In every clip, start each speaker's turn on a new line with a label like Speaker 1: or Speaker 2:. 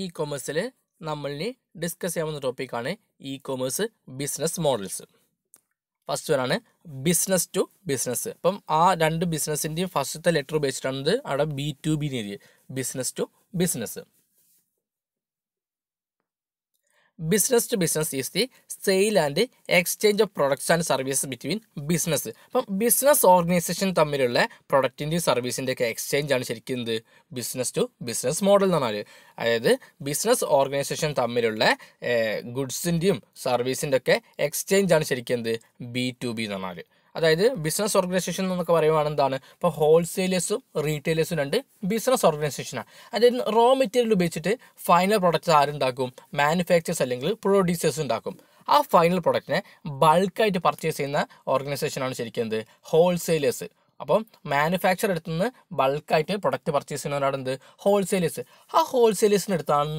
Speaker 1: E കൊമേഴ്സിൽ നമ്മളിനി discuss ചെയ്യാവുന്ന ടോപ്പിക്കാണ് e commerce business models first വരാണ് ബിസിനസ് ടു ബിസിനസ് അപ്പം ആ രണ്ട് ബിസിനസ്സിൻ്റെയും ഫസ്റ്റത്തെ ലെറ്റർ ഉപയോഗിച്ചിട്ടാണ് അവിടെ ബി ടു ബി എഴുതിയത് business to business business to business is the sale and exchange of products and services between business അപ്പം ബിസിനസ് ഓർഗനൈസേഷൻ തമ്മിലുള്ള പ്രൊഡക്റ്റിൻ്റെയും സർവീസിൻ്റെയൊക്കെ എക്സ്ചേഞ്ച് ആണ് ശരിക്കും എന്ത് ബിസിനസ് ടു ബിസിനസ് മോഡൽ എന്ന് പറഞ്ഞാൽ അതായത് ബിസിനസ് ഓർഗനൈസേഷൻ തമ്മിലുള്ള ഗുഡ്സിൻ്റെയും സർവീസിൻ്റെയൊക്കെ എക്സ്ചേഞ്ച് ആണ് ശരിക്കും എന്ത് ബി ടു ബി എന്ന് പറഞ്ഞാൽ അതായത് ബിസിനസ് ഓർഗനൈസേഷൻ എന്നൊക്കെ പറയുവാണ് എന്താണ് ഇപ്പോൾ ഹോൾസെയിലേഴ്സും റീറ്റെയിലേഴ്സും രണ്ട് ബിസിനസ് ഓർഗനൈസേഷനാണ് അതായത് റോ മെറ്റീരിയൽ ഉപയോഗിച്ചിട്ട് ഫൈനൽ പ്രൊഡക്റ്റ്സ് ആരുണ്ടാക്കും മാനുഫാക്ചേഴ്സ് അല്ലെങ്കിൽ പ്രൊഡ്യൂസേഴ്സ് ഉണ്ടാക്കും ആ ഫൈനൽ പ്രൊഡക്റ്റിനെ ബൾക്കായിട്ട് പർച്ചേസ് ചെയ്യുന്ന ഓർഗനൈസേഷനാണ് ശരിക്കും എന്ത് ഹോൾസെയിലേഴ്സ് അപ്പം മാനുഫാക്ചർ നിന്ന് ബൾക്കായിട്ട് പ്രൊഡക്റ്റ് പർച്ചേസ് ചെയ്യുന്നവരാണ് എന്ത് ഹോൾസെയിലേഴ്സ് ആ ഹോൾസെയിലേഴ്സിൻ്റെ അടുത്താണ്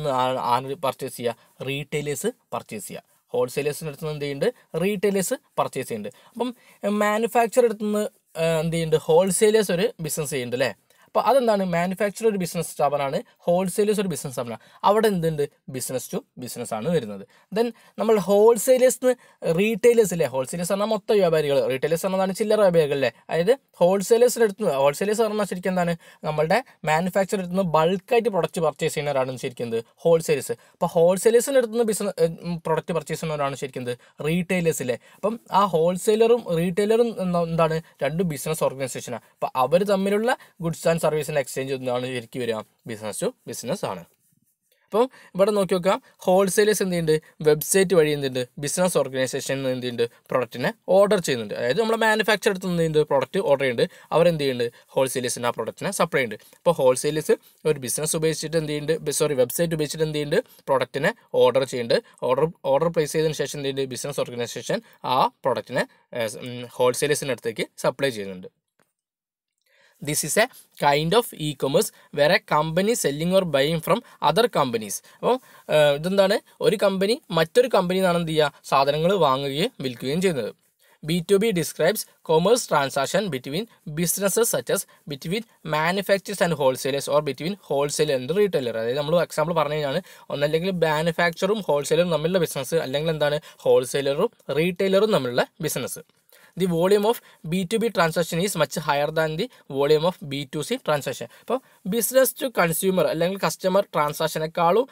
Speaker 1: ആണ് പർച്ചേസ് ചെയ്യുക റീറ്റെയിലേഴ്സ് പർച്ചേസ് ചെയ്യുക ഹോൾസെയിലേഴ്സിൻ്റെ അടുത്ത് നിന്ന് എന്ത് ചെയ്യുന്നുണ്ട് റീറ്റെയിലേഴ്സ് പർച്ചേസ് ചെയ്യുന്നുണ്ട് അപ്പം മാനുഫാക്ചർ എടുത്തുനിന്ന് എന്ത് ചെയ്യുന്നുണ്ട് ഹോൾസെയിലേഴ്സ് ഒരു ബിസിനസ് ചെയ്യുന്നുണ്ട് അല്ലേ അപ്പോൾ അതെന്താണ് മാനുഫാക്ചർ ഒരു ബിസിനസ് സ്ഥാപനമാണ് ഹോൾസെയിലേഴ്സ് ഒരു ബിസിനസ് സ്ഥാപനമാണ് അവിടെ എന്തുണ്ട് ബിസിനസ് ടു ബിസിനസ് ആണ് വരുന്നത് ദെൻ നമ്മൾ ഹോൾസെയിലേഴ്സ് റീറ്റെയിലേഴ്സ് അല്ലേ ഹോൾസെയിലേഴ്സ് പറഞ്ഞാൽ മൊത്തം വ്യാപാരികൾ റീറ്റെയിലേഴ്സ് പറഞ്ഞതാണ് ചില്ലറ വ്യാപാരികൾ അല്ലേ അതായത് ഹോൾസെയിലേഴ്സിൻ്റെ അടുത്ത് ഹോൾസെയിലേഴ്സ് പറഞ്ഞാൽ ശരിക്കും എന്താണ് നമ്മുടെ മാനുഫാക്ചറിൻ്റെ അടുത്ത് നിന്ന് ബൾക്കായിട്ട് പ്രൊഡക്റ്റ് പർച്ചേസ് ചെയ്യുന്നവരാണ് ശരിക്കുന്നത് ഹോൾസെയിൽസ് അപ്പോൾ ഹോൾസെയിലേഴ്സിൻ്റെ അടുത്ത് നിന്ന് ബിസിനസ് പ്രൊഡക്റ്റ് പർച്ചേസ് ചെയ്യുന്നവരാണ് ശരിക്കുന്നത് റീറ്റെയിലേഴ്സ് അല്ലേ അപ്പം ആ ഹോൾസെയിലറും റീറ്റെയിലറും എന്താണ് രണ്ട് ബിസിനസ് ഓർഗനൈസേഷനാണ് അപ്പോൾ അവർ തമ്മിലുള്ള ഗുഡ്സ് ആൻഡ് ആൻഡ് സർവീസിൻ്റെ എക്സ്ചേഞ്ച് ഒന്നാണ് ശരിക്കും വരിക ബിസിനസ് ടു ബിസിനസ് ആണ് അപ്പോൾ ഇവിടെ നോക്കി നോക്കുക ഹോൾസെയിലേഴ്സ് എന്ത് ചെയ്യുന്നുണ്ട് വെബ്സൈറ്റ് വഴി എന്തുണ്ട് ബിസിനസ് ഓർഗനൈസേഷൻ എന്ത് ചെയ്യുന്നുണ്ട് ഓർഡർ ചെയ്യുന്നുണ്ട് അതായത് നമ്മൾ മാനുഫാക്ചർ എടുത്ത് എന്ത് പ്രോഡക്റ്റ് ഓർഡർ ചെയ്യുന്നുണ്ട് അവർ എന്ത് ചെയ്യുന്നുണ്ട് ഹോൾസെയിലേഴ്സിന് ആ പ്രൊഡക്റ്റിനെ സപ്ലൈ ചെയ്യുന്നുണ്ട് അപ്പോൾ ഹോൾസെയിലേഴ്സ് ഒരു ബിസിനസ് ഉപയോഗിച്ചിട്ട് എന്ത് ചെയ്യുന്നുണ്ട് സോറി വെബ്സൈറ്റ് ഉപയോഗിച്ചിട്ട് എന്ത് ചെയ്യുന്നുണ്ട് പ്രൊഡക്റ്റിനെ ഓർഡർ ചെയ്യുന്നുണ്ട് ഓർഡർ ഓർഡർ പ്ലേസ് ചെയ്തതിന് ശേഷം എന്ത് ചെയ്യുന്നുണ്ട് ബിസിനസ് ഓർഗനൈസേഷൻ ആ പ്രൊഡക്റ്റിനെ ഹോൾസെയിലേഴ്സിൻ്റെ അടുത്തേക്ക് സപ്ലൈ ചെയ്യുന്നുണ്ട് this is a kind of e commerce വേറെ company selling or buying from other companies അപ്പോൾ ഇതെന്താണ് ഒരു കമ്പനി മറ്റൊരു കമ്പനിയിൽ നിന്നാണ് എന്ത് ചെയ്യുക സാധനങ്ങൾ വാങ്ങുകയും വിൽക്കുകയും ചെയ്യുന്നത് B to B describes commerce transaction between businesses such as between manufacturers and wholesalers or between wholesale and retailer അതായത് നമ്മൾ എക്സാമ്പിൾ പറഞ്ഞു കഴിഞ്ഞാൽ ഒന്നല്ലെങ്കിൽ മാനുഫാക്ചറും ഹോൾസെയിലും തമ്മിലുള്ള ബിസിനസ് അല്ലെങ്കിൽ എന്താണ് ഹോൾസെയിലറും റീറ്റെയിലറും തമ്മിലുള്ള business the volume of B to B transaction is much higher than the volume of B to C transaction അപ്പോൾ ബിസിനസ് ടു കൺസ്യൂമർ അല്ലെങ്കിൽ കസ്റ്റമർ ട്രാൻസാക്ഷനേക്കാളും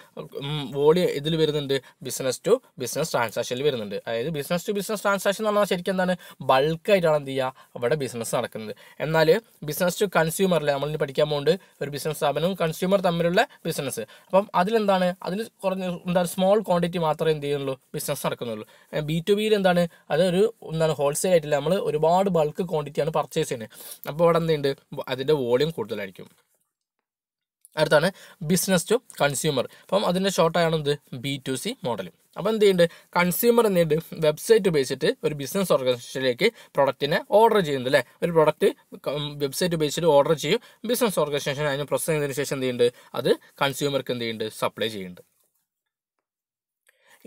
Speaker 1: വോളിയം ഇതിൽ വരുന്നുണ്ട് ബിസിനസ് ടു ബിസിനസ് ട്രാൻസാക്ഷനിൽ വരുന്നുണ്ട് അതായത് ബിസിനസ് ടു ബിസിനസ് ട്രാൻസാക്ഷൻ എന്ന് പറഞ്ഞാൽ ശരിക്കും എന്താണ് ബൾക്കായിട്ടാണ് എന്ത് ചെയ്യുക അവിടെ ബിസിനസ് നടക്കുന്നത് എന്നാൽ ബിസിനസ് ടു കൺസ്യൂമർ അല്ലേ ഇനി പഠിക്കാൻ പോകുന്നത് ഒരു ബിസിനസ് സ്ഥാപനവും കൺസ്യൂമർ തമ്മിലുള്ള ബിസിനസ് അപ്പം അതിലെന്താണ് അതിന് കുറഞ്ഞ എന്താണ് സ്മോൾ ക്വാണ്ടിറ്റി മാത്രമേ എന്ത് ചെയ്യുന്നുള്ളൂ ബിസിനസ് നടക്കുന്നുള്ളൂ ബി ടു ബിയിൽ എന്താണ് അതൊരു എന്താണ് ഹോൾസെയിൽ ആയിട്ടില്ല നമ്മൾ ഒരുപാട് ബൾക്ക് ക്വാണ്ടിറ്റിയാണ് പർച്ചേസ് ചെയ്യുന്നത് അപ്പോൾ അവിടെ എന്തുണ്ട് അതിൻ്റെ വോളിയം കൂടുതലായിരിക്കും അടുത്താണ് ബിസിനസ് ടു കൺസ്യൂമർ അപ്പം അതിൻ്റെ ഷോർട്ടായാണ് എന്ത് ബി ടു സി മോഡൽ അപ്പോൾ എന്ത് ചെയ്യുന്നുണ്ട് കൺസ്യൂമർ എന്നിട്ട് വെബ്സൈറ്റ് ഉപയോഗിച്ചിട്ട് ഒരു ബിസിനസ് ഓർഗനൈസേഷനിലേക്ക് പ്രൊഡക്റ്റിനെ ഓർഡർ ചെയ്യുന്നുണ്ട് അല്ലേ ഒരു പ്രൊഡക്റ്റ് വെബ്സൈറ്റ് ഉപയോഗിച്ചിട്ട് ഓർഡർ ചെയ്യും ബിസിനസ് ഓർഗനൈസേഷൻ അതിന് പ്രോസസ് ചെയ്തതിന് ശേഷം എന്ത് ചെയ്യുന്നുണ്ട് അത് കൺസ്യൂമർക്ക് എന്ത് ചെയ്യുന്നുണ്ട് സപ്ലൈ ചെയ്യുന്നുണ്ട്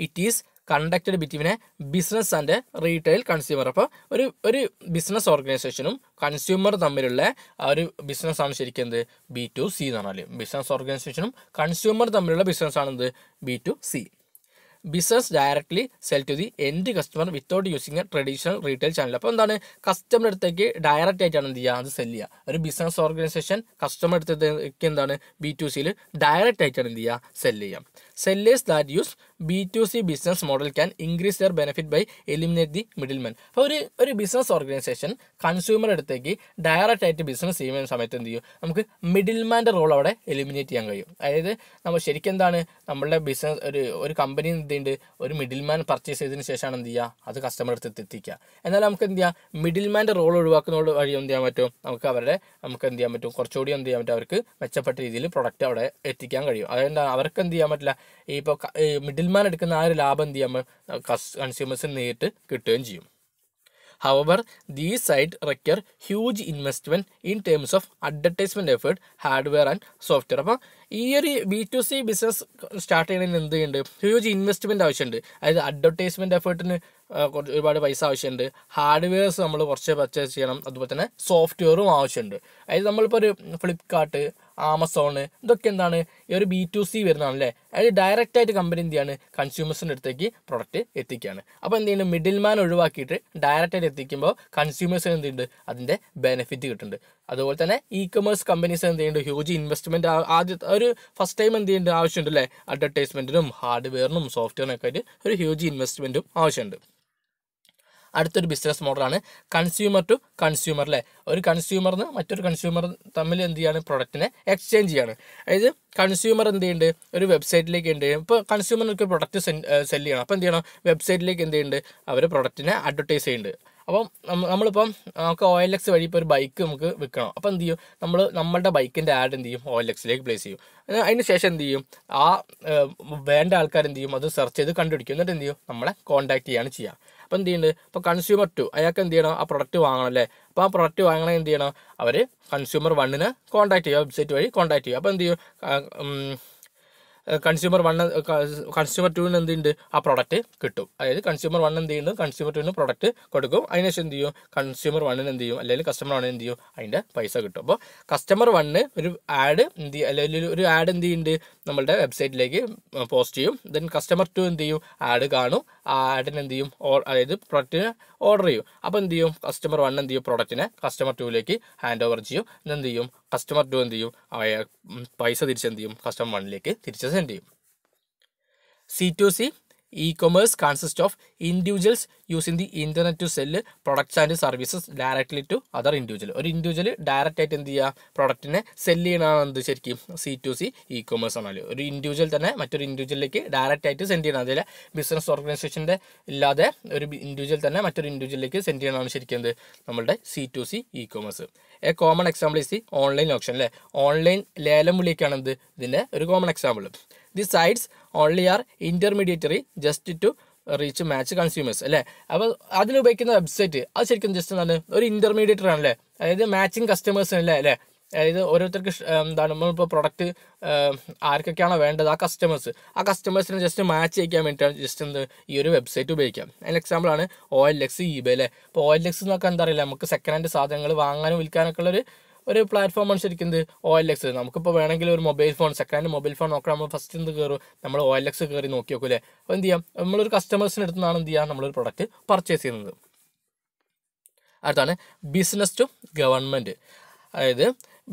Speaker 1: it is conducted between a business and retail consumer അപ്പോൾ ഒരു ഒരു ബിസിനസ് ഓർഗനൈസേഷനും കൺസ്യൂമർ തമ്മിലുള്ള ആ ഒരു ബിസിനസ്സാണ് ശരിക്കും എന്ത് ബി ടു സി എന്ന് പറഞ്ഞാൽ ബിസിനസ് ഓർഗനൈസേഷനും കൺസ്യൂമർ തമ്മിലുള്ള ബിസിനസ്സാണ് എന്ത് B to C business directly sell to the end customer without using a traditional retail channel അപ്പോൾ എന്താണ് കസ്റ്റമർ അടുത്തേക്ക് ഡയറക്റ്റ് ആയിട്ടാണ് എന്ത് ചെയ്യുക അത് സെല്ല് ചെയ്യുക ഒരു ബിസിനസ് ഓർഗനൈസേഷൻ കസ്റ്റമർ അടുത്തേക്ക് എന്താണ് ബി ടു സിയിൽ ഡയറക്റ്റ് ആയിട്ടാണ് എന്ത് ചെയ്യുക സെല്ല് ചെയ്യുക B to C B2C business model can increase their benefit by eliminate the middleman അപ്പോൾ ഒരു ഒരു ബിസിനസ് ഓർഗനൈസേഷൻ കൺസ്യൂമർ അടുത്തേക്ക് ഡയറക്റ്റ് ആയിട്ട് ബിസിനസ് ചെയ്യുന്ന സമയത്ത് എന്ത് ചെയ്യും നമുക്ക് മാൻ്റെ റോൾ അവിടെ എലിമിനേറ്റ് ചെയ്യാൻ കഴിയും അതായത് നമ്മൾ ശരിക്കും എന്താണ് നമ്മളുടെ ബിസിനസ് ഒരു ഒരു കമ്പനി എന്തുണ്ട് ഒരു മാൻ പർച്ചേസ് ചെയ്തതിന് ശേഷമാണ് എന്ത് ചെയ്യുക അത് കസ്റ്റമർ അടുത്ത് എത്തിക്കുക എന്നാൽ നമുക്ക് എന്ത് ചെയ്യാം മാൻ്റെ റോൾ ഒഴിവാക്കുന്നതോട് വഴി എന്ത് ചെയ്യാൻ പറ്റും നമുക്ക് അവരുടെ നമുക്ക് എന്ത് ചെയ്യാൻ പറ്റും കുറച്ചുകൂടി എന്ത് ചെയ്യാൻ പറ്റും അവർക്ക് മെച്ചപ്പെട്ട രീതിയിൽ പ്രൊഡക്റ്റ് അവിടെ എത്തിക്കാൻ കഴിയും അതുകൊണ്ട് അവർക്ക് എന്ത് ചെയ്യാൻ പറ്റില്ല ഇപ്പോൾ മിഡിൽമാൻ എടുക്കുന്ന ആ ഒരു ലാഭം എന്ത് ചെയ്യാം കൺസ്യൂമേഴ്സിന് നേരിട്ട് കിട്ടുകയും ചെയ്യും however the side require huge investment in terms of advertisement effort hardware and software അപ്പോൾ ഈ ഒരു B to C business start ചെയ്യുന്നതിന് എന്ത് ചെയ്യുന്നുണ്ട് ഹ്യൂജ് ഇൻവെസ്റ്റ്മെൻറ്റ് ആവശ്യമുണ്ട് അതായത് അഡ്വർടൈസ്മെൻറ്റ് എഫേർട്ടിന് കുറച്ച് ഒരുപാട് പൈസ ആവശ്യമുണ്ട് ഹാർഡ്വെയർസ് നമ്മൾ കുറച്ച് പർച്ചേസ് ചെയ്യണം അതുപോലെ തന്നെ സോഫ്റ്റ്വെയറും ആവശ്യമുണ്ട് അതായത് നമ്മളിപ്പോൾ ഒരു ഫ്ലിപ്കാർട്ട് ആമസോണ് ഇതൊക്കെ എന്താണ് ഈ ഒരു ബി ടു സി അല്ലേ അതായത് ആയിട്ട് കമ്പനി എന്ത് ചെയ്യാണ് കൺസ്യൂമേഴ്സിൻ്റെ അടുത്തേക്ക് പ്രൊഡക്റ്റ് എത്തിക്കുകയാണ് അപ്പോൾ എന്ത് ചെയ്യുന്നത് മിഡിൽ മാൻ ഒഴിവാക്കിയിട്ട് ഡയറക്റ്റായിട്ട് എത്തിക്കുമ്പോൾ കൺസ്യൂമേഴ്സിന് എന്ത് ഉണ്ട് അതിൻ്റെ ബെനിഫിറ്റ് കിട്ടുന്നുണ്ട് അതുപോലെ തന്നെ ഇ കൊമേഴ്സ് കമ്പനീസ് എന്ത് ചെയ്യുന്നുണ്ട് ഹ്യൂജ് ഇൻവെസ്റ്റ്മെൻറ്റ് ആദ്യ ഒരു ഫസ്റ്റ് ടൈം എന്ത് ചെയ്യേണ്ട ആവശ്യമുണ്ട് അല്ലേ അഡ്വർടൈസ്മെൻറ്റിനും ഹാർഡ്വെയറിനും സോഫ്റ്റ്വെയറിനൊക്കെ ആയിട്ട് ഒരു ഹ്യൂജ് ഇൻവെസ്റ്റ്മെൻറ്റും ആവശ്യമുണ്ട് അടുത്തൊരു ബിസിനസ് മോഡലാണ് കൺസ്യൂമർ ടു കൺസ്യൂമർ അല്ലേ ഒരു കൺസ്യൂമറിന് മറ്റൊരു കൺസ്യൂമർ തമ്മിൽ എന്ത് ചെയ്യാണ് പ്രൊഡക്റ്റിനെ എക്സ്ചേഞ്ച് ചെയ്യാണ് അതായത് കൺസ്യൂമർ എന്ത് ചെയ്യുന്നുണ്ട് ഒരു വെബ്സൈറ്റിലേക്ക് എന്ത് ചെയ്യും ഇപ്പോൾ കൺസ്യൂമറിനൊക്കെ പ്രൊഡക്റ്റ് സെൻഡ് ചെയ്യണം അപ്പോൾ എന്ത് ചെയ്യണം വെബ്സൈറ്റിലേക്ക് എന്ത് ചെയ്യുന്നുണ്ട് അവർ പ്രൊഡക്റ്റിനെ അഡ്വർട്ടൈസ് ചെയ്യുന്നുണ്ട് അപ്പം നമ്മളിപ്പം നമുക്ക് ഒ എൽ എക്സ് വഴി ഇപ്പോൾ ഒരു ബൈക്ക് നമുക്ക് വിൽക്കണം അപ്പോൾ എന്ത് ചെയ്യും നമ്മൾ നമ്മളുടെ ബൈക്കിൻ്റെ ആഡ് എന്ത് ചെയ്യും ഒ എൽ എക്സിലേക്ക് പ്ലേസ് ചെയ്യും അതിന് ശേഷം എന്ത് ചെയ്യും ആ വേണ്ട ആൾക്കാർ എന്ത് ചെയ്യും അത് സെർച്ച് ചെയ്ത് കണ്ടുപിടിക്കും എന്നിട്ട് എന്ത് ചെയ്യും നമ്മളെ കോൺടാക്ട് ചെയ്യാണ് ചെയ്യുക അപ്പോൾ എന്ത് ചെയ്യുന്നുണ്ട് ഇപ്പോൾ കൺസ്യൂമർ ടു അയാൾക്ക് എന്ത് ചെയ്യണം ആ പ്രൊഡക്റ്റ് വാങ്ങണം അല്ലേ അപ്പോൾ ആ പ്രൊഡക്റ്റ് വാങ്ങണേ എന്ത് ചെയ്യണം അവർ കൺസ്യൂമർ വണ്ണിനെ കോൺടാക്ട് ചെയ്യുക വെബ്സൈറ്റ് വഴി കോൺടാക്ട് ചെയ്യുക അപ്പോൾ എന്ത് ചെയ്യും കൺസ്യൂമർ വൺ കൺസ്യൂമർ എന്ത് എന്തുണ്ട് ആ പ്രൊഡക്റ്റ് കിട്ടും അതായത് കൺസ്യൂമർ വൺ എന്ത് ചെയ്യുന്നു കൺസ്യൂമർ ടൂവിന് പ്രൊഡക്റ്റ് കൊടുക്കും അതിനുശേഷം എന്ത് ചെയ്യും കൺസ്യൂമർ വണ്ണിന് എന്ത് ചെയ്യും അല്ലെങ്കിൽ കസ്റ്റമർ വണ്ണിന് എന്ത് ചെയ്യും അതിൻ്റെ പൈസ കിട്ടും അപ്പോൾ കസ്റ്റമർ വണ്ണ് ഒരു ആഡ് എന്ത് ചെയ്യും അല്ലെങ്കിൽ ഒരു ആഡ് എന്ത് ചെയ്യുന്നുണ്ട് നമ്മളുടെ വെബ്സൈറ്റിലേക്ക് പോസ്റ്റ് ചെയ്യും ദെൻ കസ്റ്റമർ ടു എന്ത് ചെയ്യും ആഡ് കാണും ആ ആഡിന് എന്ത് ചെയ്യും അതായത് പ്രൊഡക്റ്റിന് ഓർഡർ ചെയ്യും അപ്പോൾ എന്ത് ചെയ്യും കസ്റ്റമർ വൺ എന്ത് ചെയ്യും പ്രൊഡക്റ്റിനെ കസ്റ്റമർ ടൂവിലേക്ക് ഹാൻഡ് ഓവർ ചെയ്യും എന്ത് ചെയ്യും കസ്റ്റമർ ടു എന്ത് ചെയ്യും പൈസ എന്ത് ചെയ്യും കസ്റ്റമർ വണ്ണിലേക്ക് തിരിച്ച് സെൻഡ് ചെയ്യും C to C e commerce consist of individuals using the internet to sell products and services directly to other individual ഒരു ഇൻഡിവിജ്വൽ ഡയറക്റ്റ് ആയിട്ട് എന്ത് ചെയ്യുക പ്രൊഡക്റ്റിനെ സെല്ല് ചെയ്യണമെന്ന് എന്ത് ശരിക്കും C to C e commerce ആണല്ലോ ഒരു ഇൻഡിവിജ്വൽ തന്നെ മറ്റൊരു ഇൻഡിവിജ്വലിലേക്ക് ഡയറക്റ്റ് ആയിട്ട് സെൻഡ് ചെയ്യണം അതിൽ ബിസിനസ് ഓർഗനൈസേഷൻ്റെ ഇല്ലാതെ ഒരു ഇൻഡിവിജ്വൽ തന്നെ മറ്റൊരു ഇൻഡിവിജ്വലിലേക്ക് സെൻഡ് ചെയ്യണമെന്ന് ശരിക്കും എന്ത് നമ്മളുടെ C to C e commerce a common example is the online auction അല്ലേ ഓൺലൈൻ ലേലം വിളിക്കാണ് എന്ത് ഇതിൻ്റെ ഒരു common example the sites only are intermediary just to reach match consumers അല്ലേ അപ്പോൾ അതിൽ ഉപയോഗിക്കുന്ന വെബ്സൈറ്റ് അത് ശരിക്കും ജസ്റ്റ് എന്താണ് ഒരു ഇൻ്റർമീഡിയറ്റർ ആണല്ലേ അതായത് മാച്ചിങ് കസ്റ്റമേഴ്സിനല്ലേ അല്ലേ അല്ലേ അതായത് ഓരോരുത്തർക്ക് എന്താണ് നമ്മളിപ്പോൾ പ്രൊഡക്റ്റ് ആർക്കൊക്കെയാണോ വേണ്ടത് ആ കസ്റ്റമേഴ്സ് ആ കസ്റ്റമേഴ്സിനെ ജസ്റ്റ് മാച്ച് ചെയ്യിക്കാൻ വേണ്ടിയിട്ടാണ് ജസ്റ്റ് എന്ത് ഈ ഒരു വെബ്സൈറ്റ് ഉപയോഗിക്കാം അതിൻ്റെ എക്സാമ്പിളാണ് ഒ എൽ എക്സ് ഇബേ അല്ലേ അപ്പോൾ ഒ എൽ എക്സ് എന്നൊക്കെ എന്താ അറിയില്ല നമുക്ക് സെക്കൻഡ് ഹാൻഡ് സാധനങ്ങൾ വാങ്ങാനും വിൽക്കാനൊക്കെ ഉള്ളൊരു ഒരു ആണ് ശരിക്കും എന്ത് ഒ എൽ എക്സ് നമുക്കിപ്പോൾ വേണമെങ്കിൽ ഒരു mobile phone second hand mobile phone നോക്കാൻ നമ്മൾ ഫസ്റ്റ് എന്ത് കയറും നമ്മൾ ഒ എൽ എക്സ് കയറി നോക്കി നോക്കൂലേ അപ്പോൾ എന്ത് ചെയ്യാം നമ്മളൊരു കസ്റ്റമേഴ്സിന് എടുത്തുനിന്നാണ് എന്ത് ചെയ്യുക നമ്മളൊരു പ്രൊഡക്റ്റ് പർച്ചേസ് ചെയ്യുന്നത് അടുത്താണ് ബിസിനസ് ടു ഗവൺമെൻറ് അതായത്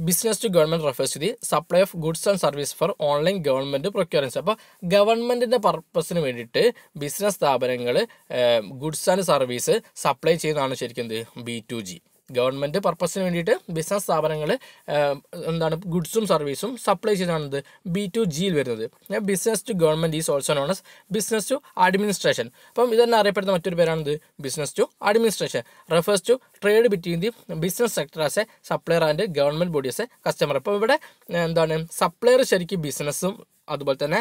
Speaker 1: business to government refers to the supply of goods and service for online government procurement അപ്പോൾ ഗവൺമെൻറ്റിൻ്റെ പർപ്പസിന് വേണ്ടിയിട്ട് ബിസിനസ് സ്ഥാപനങ്ങൾ ഗുഡ്സ് ആൻഡ് സർവീസ് സപ്ലൈ ചെയ്യുന്നതാണ് ശരിക്കും എന്ത് ബി ടു ജി ഗവൺമെൻറ് പർപ്പസിന് വേണ്ടിയിട്ട് ബിസിനസ് സ്ഥാപനങ്ങൾ എന്താണ് ഗുഡ്സും സർവീസും സപ്ലൈ ചെയ്താണത് ബി ടു ജിയിൽ വരുന്നത് business to government is also known as business to administration അപ്പം ഇതെന്നെ അറിയപ്പെടുന്ന മറ്റൊരു പേരാണിത് business to administration refers to trade between the business sector as a supplier and government body as a customer അപ്പോൾ ഇവിടെ എന്താണ് സപ്ലയർ ശരിക്കും ബിസിനസ്സും അതുപോലെ തന്നെ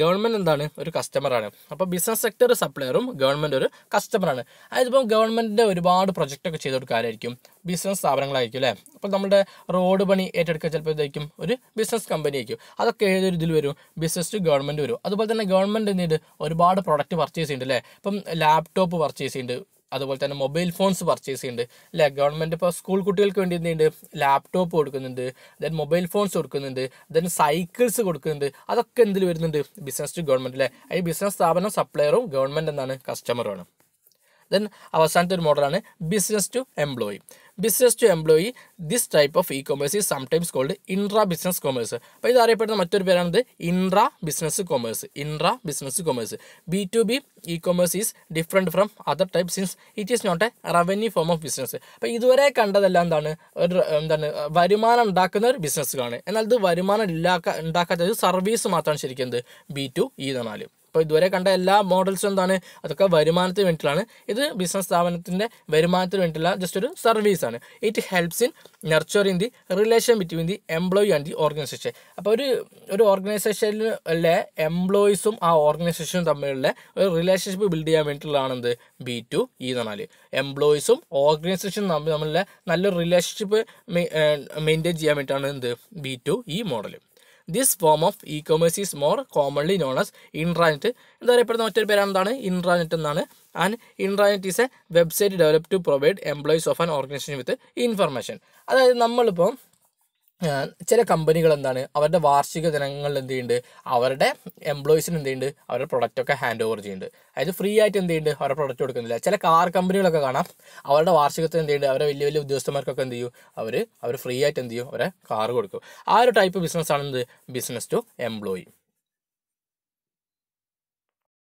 Speaker 1: ഗവൺമെൻറ് എന്താണ് ഒരു കസ്റ്റമറാണ് അപ്പോൾ ബിസിനസ് സെക്ടർ സപ്ലയറും ഗവൺമെൻറ് ഒരു കസ്റ്റമറാണ് അതിപ്പം ഗവൺമെൻറ്റിൻ്റെ ഒരുപാട് പ്രൊജക്റ്റൊക്കെ ചെയ്ത് കൊടുക്കാരായിരിക്കും ബിസിനസ് സ്ഥാപനങ്ങളായിരിക്കും അല്ലേ അപ്പോൾ നമ്മുടെ റോഡ് പണി ഏറ്റെടുക്കുക ചിലപ്പോൾ ഇതായിരിക്കും ഒരു ബിസിനസ് കമ്പനി ആയിരിക്കും അതൊക്കെ ഏതൊരു ഇതിൽ വരും ബിസിനസ് ടു ഗവൺമെൻറ് വരും അതുപോലെ തന്നെ ഗവൺമെൻറ് എന്ത് ഒരുപാട് പ്രൊഡക്റ്റ് പർച്ചേസ് ചെയ്യുന്നുണ്ട് അല്ലേ ഇപ്പം ലാപ്ടോപ്പ് പർച്ചേസ് ചെയ്യുന്നുണ്ട് അതുപോലെ തന്നെ മൊബൈൽ ഫോൺസ് പർച്ചേസ് ചെയ്യുന്നുണ്ട് അല്ലെ ഗവൺമെൻറ് ഇപ്പോൾ സ്കൂൾ കുട്ടികൾക്ക് വേണ്ടി എന്ത് ലാപ്ടോപ്പ് കൊടുക്കുന്നുണ്ട് ദെൻ മൊബൈൽ ഫോൺസ് കൊടുക്കുന്നുണ്ട് ദെൻ സൈക്കിൾസ് കൊടുക്കുന്നുണ്ട് അതൊക്കെ എന്തിൽ വരുന്നുണ്ട് ബിസിനസ് ടു ഗവൺമെൻറ് അല്ലേ ഈ ബിസിനസ് സ്ഥാപനം സപ്ലയറും ഗവൺമെൻറ് എന്നാണ് കസ്റ്റമറുമാണ് ദെൻ അവസാനത്തെ ഒരു മോഡലാണ് business to employee business to employee this type of e commerce is sometimes called intra business commerce അപ്പോൾ ഇത് അറിയപ്പെടുന്ന മറ്റൊരു പേരാണത് intra business commerce intra business commerce B to B e commerce is different from other type since it is not a revenue form of business അപ്പോൾ ഇതുവരെ കണ്ടതെല്ലാം എന്താണ് ഒരു എന്താണ് വരുമാനം ഉണ്ടാക്കുന്ന ഒരു ബിസിനസ്സുകളാണ് എന്നാൽ ഇത് വരുമാനം ഇല്ലാക്ക ഉണ്ടാക്കാത്ത ഒരു സർവീസ് മാത്രമാണ് ശരിക്കും എന്ത് ബി ടു ഇ എന്നാലും അപ്പോൾ ഇതുവരെ കണ്ട എല്ലാ മോഡൽസും എന്താണ് അതൊക്കെ വരുമാനത്തിന് വേണ്ടിയിട്ടാണ് ഇത് ബിസിനസ് സ്ഥാപനത്തിൻ്റെ വരുമാനത്തിന് വേണ്ടിയിട്ടുള്ള ജസ്റ്റ് ഒരു സർവീസാണ് it helps in nurturing the relation between the employee and the organization അപ്പോൾ ഒരു ഒരു ഓർഗനൈസേഷനിലെ എംപ്ലോയീസും ആ ഓർഗനൈസേഷനും തമ്മിലുള്ള ഒരു റിലേഷൻഷിപ്പ് ബിൽഡ് ചെയ്യാൻ വേണ്ടിയിട്ടുള്ളതാണെന്ത് ബി ടു ഇ e എന്ന് പറഞ്ഞാൽ എംപ്ലോയീസും ഓർഗനൈസേഷനും തമ്മിൽ നമ്മളുടെ നല്ലൊരു റിലേഷൻഷിപ്പ് മെയിൻറ്റെയിൻ ചെയ്യാൻ വേണ്ടിയിട്ടാണ് എന്ത് B to E model this form of e commerce is more commonly known as intranet എന്താ എന്നറിയപ്പെടുന്ന മറ്റൊരു പേരാണ് എന്താണ് ഇൻട്രാനെറ്റ് എന്നാണ് and intranet is a website develop to provide employees of an organization with information അതായത് നമ്മളിപ്പോൾ ചില കമ്പനികൾ എന്താണ് അവരുടെ വാർഷിക ദിനങ്ങളിൽ എന്ത് ചെയ്യുന്നുണ്ട് അവരുടെ എംപ്ലോയീസിന് എന്ത് ചെയ്യുന്നുണ്ട് അവരുടെ പ്രൊഡക്റ്റൊക്കെ ഹാൻഡ് ഓവർ ചെയ്യുന്നുണ്ട് അതായത് ഫ്രീ ആയിട്ട് എന്ത് ചെയ്യുന്നുണ്ട് അവരുടെ പ്രൊഡക്റ്റ് കൊടുക്കുന്നില്ല ചില കാർ കമ്പനികളൊക്കെ കാണാം അവരുടെ വാർഷികത്തിന് എന്ത് ചെയ്യുന്നുണ്ട് അവരെ വലിയ വലിയ ഉദ്യോഗസ്ഥന്മാർക്കൊക്കെ എന്ത് ചെയ്യും അവർ അവർ ഫ്രീ ആയിട്ട് എന്ത് ചെയ്യും അവരെ കാർ കൊടുക്കും ആ ഒരു ടൈപ്പ് ബിസിനസ്സാണ് എന്ത് ബിസിനസ് ടു എംപ്ലോയി